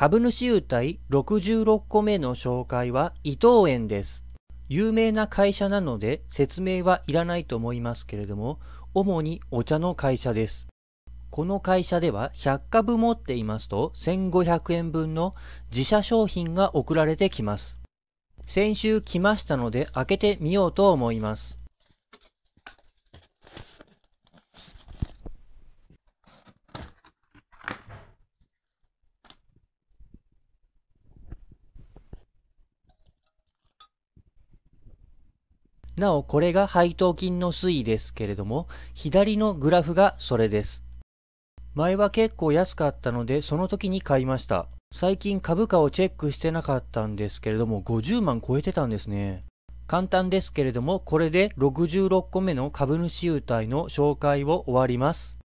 株主優待66個目の紹介は伊藤園です。有名な会社なので説明はいらないと思いますけれども、主にお茶の会社です。この会社では100株持っていますと1500円分の自社商品が送られてきます。先週来ましたので開けてみようと思います。なおこれが配当金の推移ですけれども、左のグラフがそれです。前は結構安かったので、その時に買いました。最近株価をチェックしてなかったんですけれども、50万超えてたんですね。簡単ですけれども、これで66個目の株主優待の紹介を終わります。